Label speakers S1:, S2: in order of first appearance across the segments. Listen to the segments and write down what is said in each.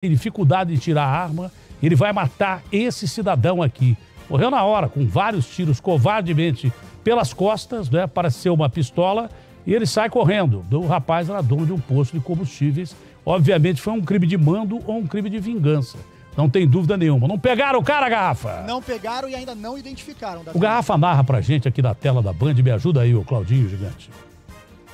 S1: tem dificuldade de tirar a arma, ele vai matar esse cidadão aqui. Morreu na hora, com vários tiros covardemente pelas costas, né? Pareceu uma pistola, e ele sai correndo. O rapaz era dono de um posto de combustíveis. Obviamente foi um crime de mando ou um crime de vingança. Não tem dúvida nenhuma. Não pegaram o cara, Garrafa?
S2: Não pegaram e ainda não identificaram. O Garrafa
S1: narra pra gente aqui na tela da Band. Me ajuda aí, o Claudinho Gigante.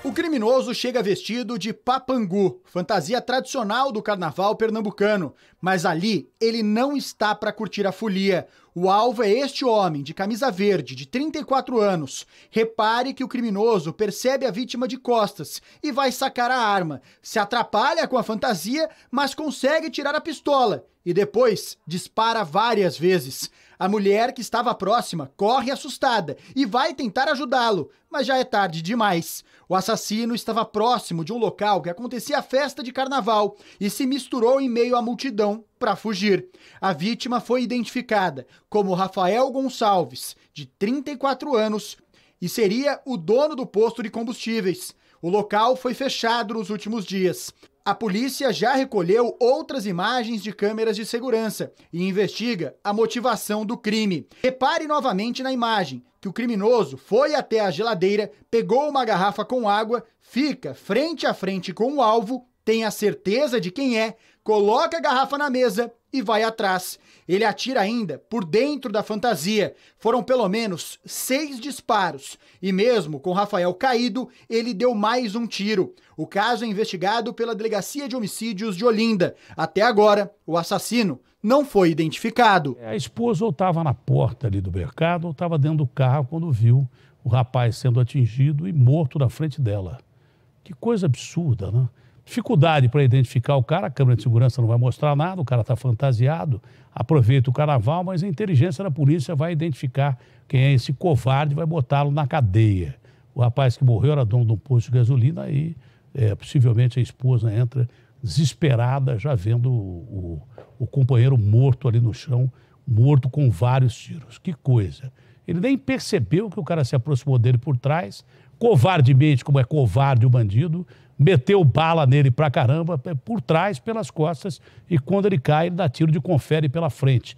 S2: O criminoso chega vestido de papangu, fantasia tradicional do carnaval pernambucano, mas ali ele não está para curtir a folia. O alvo é este homem de camisa verde, de 34 anos. Repare que o criminoso percebe a vítima de costas e vai sacar a arma. Se atrapalha com a fantasia, mas consegue tirar a pistola e depois dispara várias vezes. A mulher que estava próxima corre assustada e vai tentar ajudá-lo, mas já é tarde demais. O assassino estava próximo de um local que acontecia a festa de carnaval e se misturou em meio à multidão para fugir. A vítima foi identificada como Rafael Gonçalves, de 34 anos, e seria o dono do posto de combustíveis. O local foi fechado nos últimos dias. A polícia já recolheu outras imagens de câmeras de segurança e investiga a motivação do crime. Repare novamente na imagem que o criminoso foi até a geladeira, pegou uma garrafa com água, fica frente a frente com o alvo tenha certeza de quem é, coloca a garrafa na mesa e vai atrás. Ele atira ainda por dentro da fantasia. Foram pelo menos seis disparos. E mesmo com Rafael caído, ele deu mais um tiro. O caso é investigado pela Delegacia de Homicídios de Olinda. Até agora, o assassino não foi identificado. A esposa ou estava na
S1: porta ali do mercado ou estava dentro do carro quando viu o rapaz sendo atingido e morto na frente dela. Que coisa absurda, né? Dificuldade para identificar o cara, a câmera de segurança não vai mostrar nada, o cara está fantasiado, aproveita o carnaval, mas a inteligência da polícia vai identificar quem é esse covarde e vai botá-lo na cadeia. O rapaz que morreu era dono de um posto de gasolina e é, possivelmente a esposa entra desesperada, já vendo o, o, o companheiro morto ali no chão, morto com vários tiros. Que coisa! Ele nem percebeu que o cara se aproximou dele por trás, covardemente, como é covarde o bandido, meteu bala nele pra caramba, é, por trás, pelas costas, e quando ele cai, ele dá tiro de confere pela frente.